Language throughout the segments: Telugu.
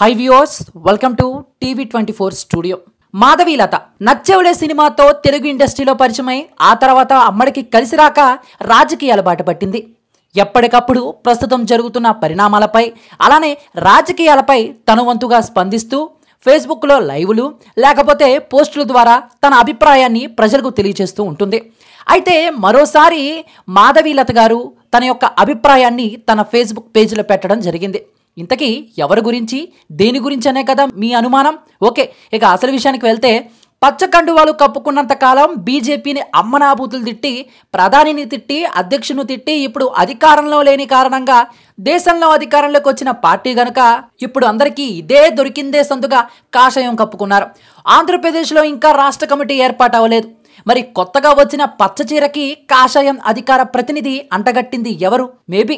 high viewers welcome to TV twenty four studio Madhavilatha నచ్చెవుడే సినిమాతో తెలుగు ఇండస్ట్రీలో పరిచయమై ఆ తర్వాత అమ్మడికి కలిసి రాక రాజకీయాల బాట పట్టింది ఎప్పటికప్పుడు ప్రస్తుతం జరుగుతున్న పరిణామాలపై అలానే రాజకీయాలపై తను వంతుగా స్పందిస్తూ ఫేస్బుక్లో లైవ్లు లేకపోతే పోస్టుల ద్వారా తన అభిప్రాయాన్ని ప్రజలకు తెలియజేస్తూ ఉంటుంది అయితే మరోసారి మాధవీలత గారు తన యొక్క అభిప్రాయాన్ని తన ఫేస్బుక్ పేజీలో పెట్టడం జరిగింది ఇంతకీ ఎవరి గురించి దేని గురించి అనే కదా మీ అనుమానం ఓకే ఇక అసలు విషయానికి వెళ్తే పచ్చకండువాలు కప్పుకున్నంత కాలం బీజేపీని అమ్మనాభూతులు తిట్టి ప్రధానిని తిట్టి అధ్యక్షుని తిట్టి ఇప్పుడు అధికారంలో లేని కారణంగా దేశంలో అధికారంలోకి వచ్చిన పార్టీ గనక ఇప్పుడు అందరికీ ఇదే దొరికిందే సందుగా కాషాయం కప్పుకున్నారు ఆంధ్రప్రదేశ్లో ఇంకా రాష్ట్ర కమిటీ ఏర్పాటు అవ్వలేదు మరి కొత్తగా వచ్చిన పచ్చచీరకి కాషాయం అధికార ప్రతినిధి అంటగట్టింది ఎవరు మేబీ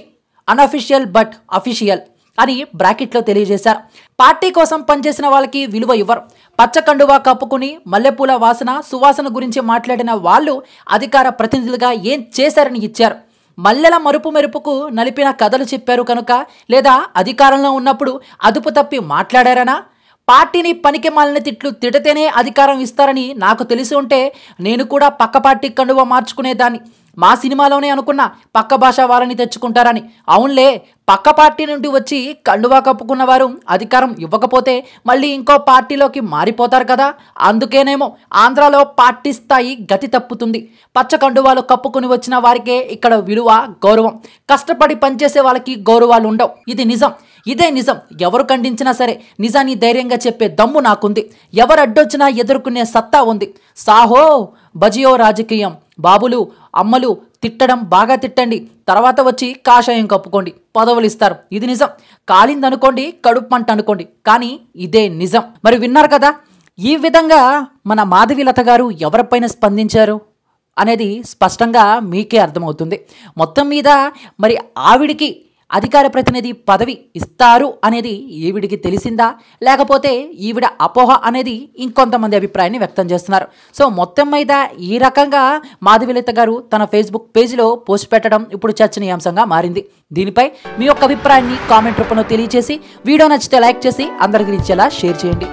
అన్అఫిషియల్ బట్ అఫీషియల్ అని బ్రాకెట్లో తెలియజేశారు పార్టీ కోసం పనిచేసిన వాళ్ళకి విలువ ఇవ్వరు పచ్చకండువా కప్పుకుని మల్లెపూల వాసన సువాసన గురించి మాట్లాడిన వాళ్ళు అధికార ప్రతినిధులుగా ఏం చేశారని ఇచ్చారు మల్లెల మరుపు మెరుపుకు నలిపిన కథలు చెప్పారు కనుక లేదా అధికారంలో ఉన్నప్పుడు అదుపు తప్పి మాట్లాడారనా పార్టీని పనికి మాలిన తిట్లు తిడితేనే అధికారం ఇస్తారని నాకు తెలిసి ఉంటే నేను కూడా పక్క పార్టీ కండువ మార్చుకునేదాన్ని మా సినిమాలోనే అనుకున్న పక్క భాష వారిని తెచ్చుకుంటారని అవునులే పక్క పార్టీ నుండి వచ్చి కండువా కప్పుకున్న వారు అధికారం ఇవ్వకపోతే మళ్ళీ ఇంకో పార్టీలోకి మారిపోతారు కదా అందుకేనేమో ఆంధ్రాలో పార్టీ స్థాయి గతి తప్పుతుంది పచ్చ కండువాలు కప్పుకుని వచ్చిన వారికే ఇక్కడ విలువ గౌరవం కష్టపడి పనిచేసే వాళ్ళకి గౌరవాలు ఉండవు ఇది నిజం ఇదే నిజం ఎవరు ఖండించినా సరే నిజాన్ని ధైర్యంగా చెప్పే దమ్ము నాకుంది ఎవరు అడ్డొచ్చినా ఎదుర్కొనే సత్తా ఉంది సాహో బజియో రాజకీయం బాబులు అమ్మలు తిట్టడం బాగా తిట్టండి తర్వాత వచ్చి కాషాయం కప్పుకోండి పదవులు ఇస్తారు ఇది నిజం కాలిందనుకోండి కడుపు పంట అనుకోండి కానీ ఇదే నిజం మరి విన్నారు కదా ఈ విధంగా మన మాధవి లత గారు ఎవరిపైన స్పందించారు అనేది స్పష్టంగా మీకే అర్థమవుతుంది మొత్తం మీద మరి ఆవిడికి అధికార ప్రతినిధి పదవి ఇస్తారు అనేది ఈవిడికి తెలిసిందా లేకపోతే ఈవిడ అపోహ అనేది ఇంకొంతమంది అభిప్రాయాన్ని వ్యక్తం చేస్తున్నారు సో మొత్తం మీద ఈ రకంగా మాధవిలత గారు తన ఫేస్బుక్ పేజీలో పోస్ట్ పెట్టడం ఇప్పుడు చర్చనీయాంశంగా మారింది దీనిపై మీ యొక్క అభిప్రాయాన్ని కామెంట్ రూపంలో తెలియజేసి వీడియో నచ్చితే లైక్ చేసి అందరికీ ఇచ్చేలా షేర్ చేయండి